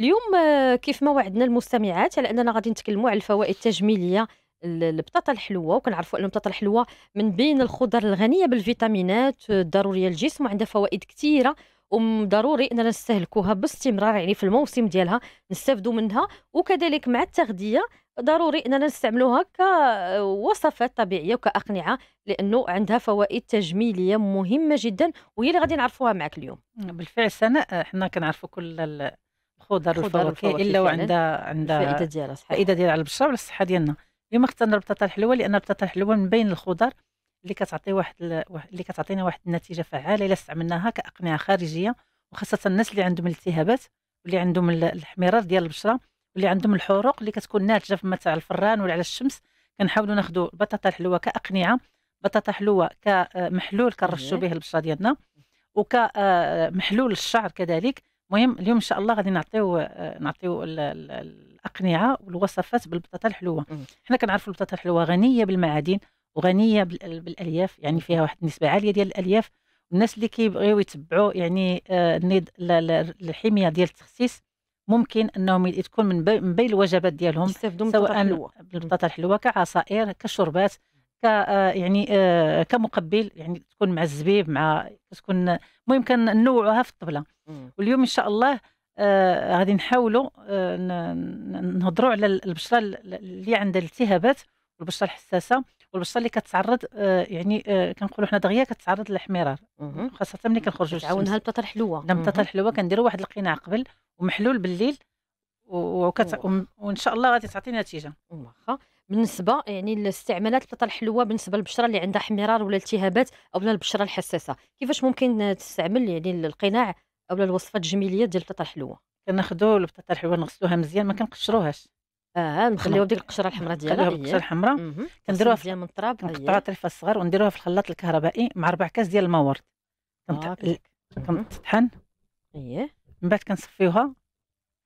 اليوم آه، كيف ما وعدنا المستمعات على اننا غادي نتكلموا على الفوائد التجميليه البطاطا الحلوه وكنعرفوا ان البطاطا الحلوه من بين الخضر الغنيه بالفيتامينات الضروريه للجسم وعندها فوائد كثيره وضروري اننا نستهلكوها باستمرار يعني في الموسم ديالها نستافدوا منها وكذلك مع التغذيه ضروري اننا نستعملوها كوصفات طبيعيه وكاقنعه لانه عندها فوائد تجميليه مهمه جدا وهي اللي غادي نعرفوها معك اليوم بالفعل سناء حنا كنعرفوا كل خضر خضر الفواكه الا وعندها عندها الفائده ديالها صحيح الفائده ديالها على البشره وعلى الصحه ديالنا اليوم اخترنا البطاطا الحلوه لان البطاطا الحلوه من بين الخضر اللي كتعطي واحد اللي كتعطينا واحد النتيجه فعاله الا استعملناها كاقنعه خارجيه وخاصه الناس اللي عندهم الالتهابات واللي عندهم الاحمرار ديال البشره واللي عندهم الحروق اللي كتكون ناتجه في تاع الفران ولا على الشمس كنحاولوا ناخذوا البطاطا الحلوه كاقنعه بطاطا حلوه كمحلول كنرشوا إيه. به البشره ديالنا وكمحلول آه، الشعر كذلك المهم اليوم ان شاء الله غادي نعطيو نعطيو الاقنعه والوصفات بالبطاطا الحلوه حنا كنعرفوا البطاطا الحلوه غنيه بالمعادن وغنيه بالالياف يعني فيها واحد النسبه عاليه ديال الالياف الناس اللي كيبغيو يتبعوا يعني آه، النض الحميه ديال التخسيس ممكن انهم تكون من بين الوجبات ديالهم سواء بالبطاطا الحلوه كعصائر كشربات ك يعني آه، كمقبل يعني تكون مع الزبيب مع تكون المهم كنوعوها في الطبله واليوم ان شاء الله آه، غادي نحاولوا آه، نهضروا على البشره اللي عندها التهابات والبشره الحساسه والبشره اللي كتعرض يعني كنقولوا حنا دغيا كتعرض للاحمرار خاصه ملي كنخرجوا تعاونها البطاطا الحلوه لا نعم، البطاطا الحلوه كنديروا واحد القناع قبل ومحلول بالليل وكت... وان شاء الله غادي تعطي نتيجه واخا بالنسبه يعني لاستعمالات البطاطا الحلوه بالنسبه للبشره اللي عندها احمرار ولا التهابات او البشره الحساسه كيفاش ممكن تستعمل يعني القناع او الوصفه التجميليه ديال البطاطا الحلوه كناخذوا البطاطا الحلوه نغسلوها مزيان ما كنقشروهاش اه نخليوها ديك القشره الحمراء ديالها القشره الحمراء كنديروها في من التراب نقطعوها طريفه صغار ونديروها في الخلاط الكهربائي مع ربع كاس ديال الماورد آه، كنطحن اييه من بعد كنصفيوها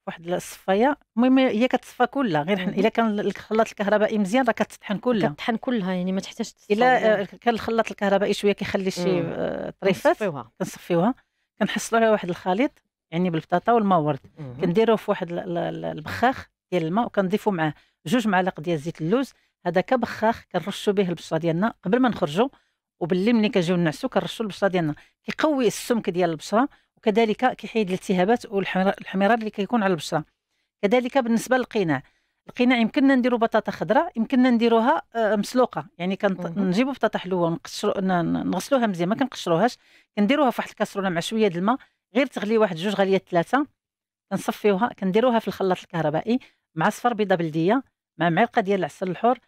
واحد الصفايه المهم هي كتصفى كلها غير حن الا كان الخلاط الكهربائي مزيان راه كتطحن كلها كتطحن كلها يعني ما تحتاجش الا آه، كان الخلاط الكهربائي شويه كيخلي شي أمم. آه، طريفات كنصفيوها كنحصلوا على واحد الخليط يعني بالبطاطا والماء ورد أمم. كنديروه في واحد البخاخ ديال الماء وكنضيفوا معاه جوج معالق ديال زيت اللوز هذاك بخاخ كنرشوا به البشره ديالنا قبل ما نخرجوا وباللي ملي كنجيو نعسوا كنرشوا البشره ديالنا كيقوي السمك ديال البشره وكذلك كيحيد الالتهابات والحمرار اللي كيكون على البشره كذلك بالنسبه للقناع القناع يمكننا نديرو بطاطا خضراء يمكننا نديروها آه، مسلوقه يعني كنجيبو بطاطا حلوه ونقشرو نغسلوها مزيان ما كنقشروهاش كنديروها في واحد الكاسرونه مع شويه د الماء غير تغلي واحد جوج غليات ثلاثه كنصفيوها كنديروها في الخلاط الكهربائي مع صفر بيضه بلديه مع معلقه ديال العسل الحر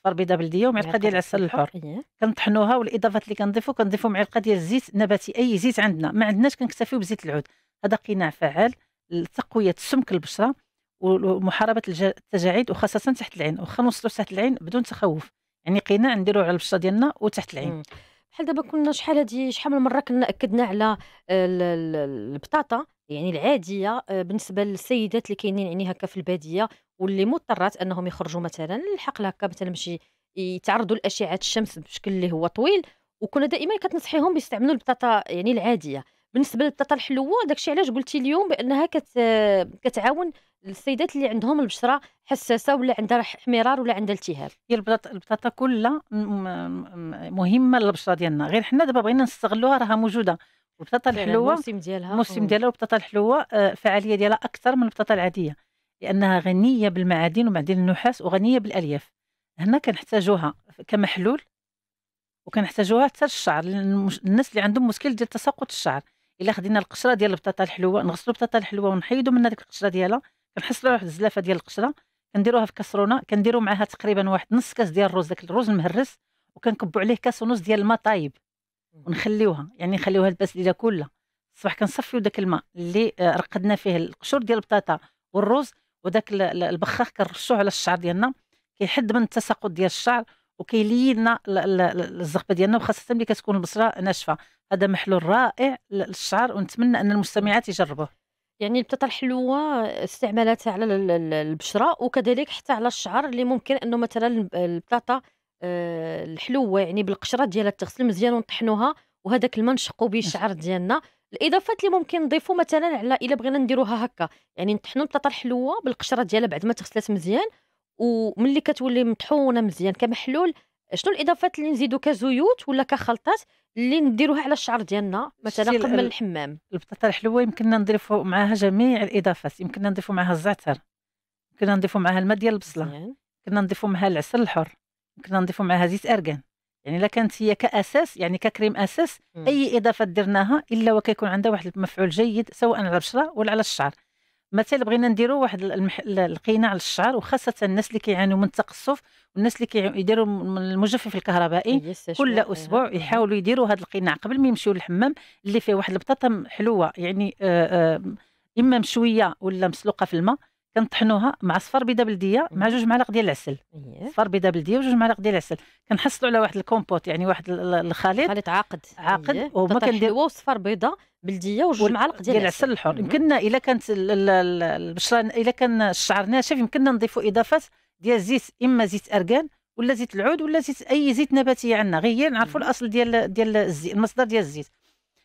صفار بيضه بلديه ومعلقه ديال العسل الحر كنطحنوها والاضافات اللي كنضيفو كنضيفو معلقه ديال الزيت نباتي اي زيت عندنا ما عندناش كنكتفيو بزيت العود هذا قناع فعال لتقويه سمك البشره ومحاربه التجاعيد وخاصه تحت العين واخا نوصلو تحت العين بدون تخوف يعني قناع نديروه على البشره ديالنا وتحت العين بحال دابا كنا شحال هادي شحال من مره كنا اكدنا على البطاطا يعني العاديه آه، بالنسبه للسيدات اللي كاينين يعني هكا في الباديه واللي مضطرات انهم يخرجوا مثلا للحقل هكا مثلا باش يتعرضوا لاشعه الشمس بشكل اللي هو طويل وكنا دائما كتنصحيهم يستعملوا البطاطا يعني العاديه بالنسبه للبطاطا الحلوه داكشي علاش قلتي اليوم بانها كت... كتعاون السيدات اللي عندهم البشره حساسه ولا عندها احمرار ولا عندها التهاب هي البطاطا البطاطا كلها مهمه للبشره ديالنا غير حنا دابا بغينا نستغلوها راها موجوده والبطاطا الحلوه الموسم ديالها الموسم ديالها والبطاطا الحلوه الفعاليه آه، ديالها اكثر من البطاطا العاديه لانها غنيه بالمعادن ومعادن النحاس وغنيه بالالياف هنا كنحتاجوها كمحلول وكنحتاجوها حتى للشعر الناس اللي عندهم مشكل ديال تساقط الشعر الا خدينا القشره ديال البطاطا الحلوه نغسلو البطاطا الحلوه ونحيدو منها ديك القشره ديالها كنحصلو واحد الزلافه ديال القشره كنديروها في كسرونه كنديرو معها تقريبا واحد نص كاس ديال الرز داك الرز المهرس وكنكبو عليه كاس ونص ديال الماء طايب ونخليوها يعني نخليوها ديالها كلها الصباح كنصفيو داك الماء اللي آه، رقدنا فيه القشور ديال البطاطا والروز وداك البخاخ كنرشوه على الشعر ديالنا كيحد من التساقط ديال الشعر وكيلينا الزغبه ديالنا وخاصه ملي كتكون البصره ناشفه هذا محلول رائع للشعر ونتمنى ان المستمعات يجربوه يعني البطاطا الحلوه استعمالاتها على البشره وكذلك حتى على الشعر اللي ممكن انه مثلا البطاطا آه، الحلوه يعني بالقشره ديالها تغسل مزيان ونطحنوها وهذاك الماء نشقوا به الشعر ديالنا الاضافات اللي ممكن نضيفو مثلا على الا بغينا نديروها هكا يعني نطحنوا البطاطا الحلوه بالقشره ديالها بعد ما تغسلات مزيان وملي كتولي مطحونه مزيان كمحلول شنو الاضافات اللي نزيدو كزيوت ولا كخلطات اللي نديروها على الشعر ديالنا مثلا قبل الحمام البطاطا الحلوه يمكننا نضيفو معاها جميع الاضافات يمكننا نضيفو معاها الزعتر يمكننا نضيفو معاها الماء ديال البصله يمكننا نضيفو معاها العسل الحر كنا نضيفوا معها زيت ارغان يعني الا كانت هي كاساس يعني ككريم اساس اي اضافه درناها الا وكيكون عندها واحد المفعول جيد سواء على البشره ولا على الشعر مثلا بغينا نديروا واحد المح... القينه على الشعر وخاصه الناس اللي كيعانيوا من التقصف والناس اللي كيديروا المجفف الكهربائي إيه، كل اسبوع يحاولوا يديروا هذا القناع قبل ما يمشيو للحمام اللي فيه واحد البطاطا حلوه يعني آآ آه، آآ آه، اما مشويه ولا مسلوقه في الماء كنطحنوها مع صفر بيضه بلديه مع جوج معالق ديال العسل إيه. صفر بيضه بلديه وجوج معالق ديال العسل كنحصلوا على واحد الكومبوت يعني واحد الخليط خليط عاقد عاقد إيه. وهما كنديروا صفر بيضه بلديه وجوج معالق ديال العسل الحر يمكننا الا كانت البشره الا كان الشعر ناشف يمكننا نضيفوا اضافات ديال زيت اما زيت ارغان ولا زيت العود ولا زيت اي زيت نباتي عندنا غير نعرفوا الاصل ديال ديال الزيت المصدر ديال الزيت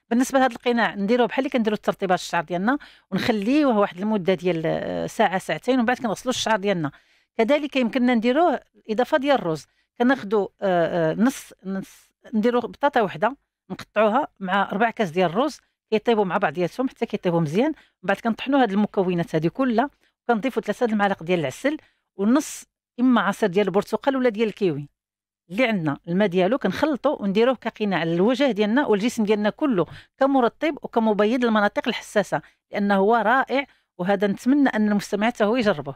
بالنسبه لهذا القناع نديروه بحال اللي كنديروا الترطيبات الشعر ديالنا ونخليه واحد المده ديال ساعه ساعتين ومن بعد كنغسلوا الشعر ديالنا كذلك يمكننا نديروه الاضافه ديال الرز كناخذوا آه، آه، نص نص نديروا بطاطا وحده نقطعوها مع ربع كاس ديال الرز كيطيبوا مع بعضياتهم حتى كيطيبوا مزيان من بعد كنطحنوا هاد المكونات هذه كلها وكنضيفوا ثلاثه المعالق ديال العسل ونص اما عصير ديال البرتقال ولا ديال الكيوي اللي عندنا الماء ديالو كنخلطو ونديروه كقناع للوجه ديالنا والجسم ديالنا كله كمرطب وكمبيض للمناطق الحساسه لانه هو رائع وهذا نتمنى ان المستمعات هو يجربوه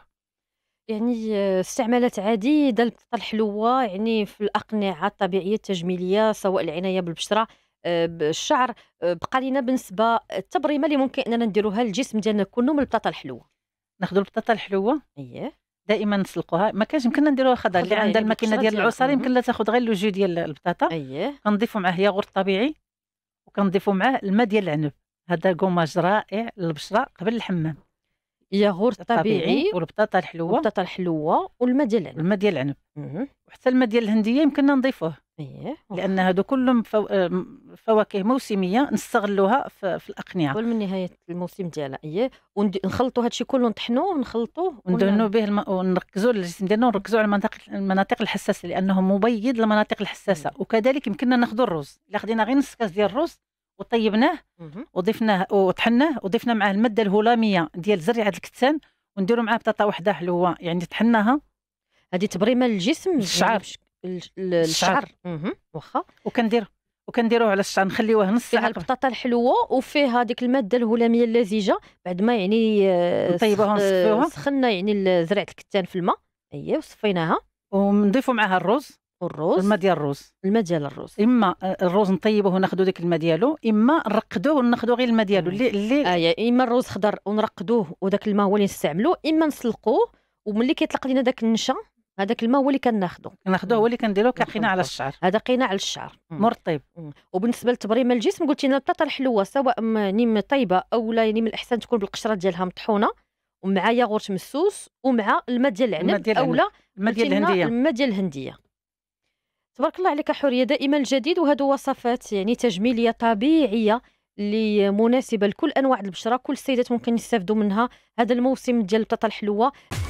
يعني آه، استعمالات عديده البطاطا الحلوه يعني في الاقنعه الطبيعيه التجميليه سواء العنايه بالبشره آه، بالشعر آه، بقى لينا بالنسبه التبريمه اللي ممكن اننا نديروها للجسم ديالنا كله من البطاطا الحلوه ناخذ البطاطا الحلوه اييه دائما نسلقوها ما كانش يمكننا نديروها خضر اللي عندها الماكينه ديال العصاري يمكن لها تاخذ غير لو جو ديال البطاطا اييه كنضيفوا معاه ياغورت طبيعي وكنضيفوا معاه الماء ديال العنب هذا كوماج رائع للبشره قبل الحمام ياغورت طبيعي والبطاطا الحلوه والبطاطا الحلوه والماء ديال العنب الماء ديال العنب وحتى الماء ديال الهنديه يمكننا نضيفوه ايه لان هادو كلهم فو... آه، فواكه موسميه نستغلوها في, في الاقنعه قبل من نهايه الموسم ديالها ايه ونخلطوا هادشي كله نطحنوه ونخلطوه وندهنوا به الم... ونركزوا الجسم ديالنا ونركزوا على المناطق المناطق الحساسه لانه مبيض للمناطق الحساسه مم. وكذلك يمكننا ناخذوا الرز الا خدينا غير نص كاس ديال الرز وطيبناه وضفناه وطحناه وضفنا معاه الماده الهلاميه ديال زريعه الكتان ونديروا معاه بطاطا وحده حلوه يعني طحناها هذه تبريمه للجسم الشعر الشعر واخا وكندير وكنديروه على الشعر نخليوه نص ساعه البطاطا الحلوه وفيها هذيك الماده الهلاميه اللزجه بعد ما يعني آه، نطيبوها ونصفيوها سخنا يعني زريعه الكتان في الماء هي وصفيناها ونضيفوا معها الرز والروز الماء ديال الروز الماء ديال الروز اما آه، الروز نطيبوه وناخذوا ديك الماء ديالو اما نرقدوه وناخذوا غير الماء ديالو اللي اللي يا آية، اما الروز خضر ونرقدوه وداك الماء هو اللي نستعملوه اما نسلقوه وملي كيطلق لينا داك النشا هذاك الماء هو اللي كناخذو كناخذوه هو اللي كنديروه كقناع على الشعر هذا قناع على الشعر مرطب وبالنسبه لتبريم الجسم قلتي لنا البطاطا الحلوه سواء يعني طيبه او لا يعني من الاحسن تكون بالقشره ديالها مطحونه ومع ياغورت مسوس ومع الماء ديال العنب اولا الماء ديال الهنديه الماء ديال الهنديه تبارك الله عليك حوريه دائما الجديد وهذو وصفات يعني تجميليه طبيعيه اللي مناسبه لكل انواع البشره كل السيدات ممكن يستافدوا منها هذا الموسم ديال البطاطا الحلوه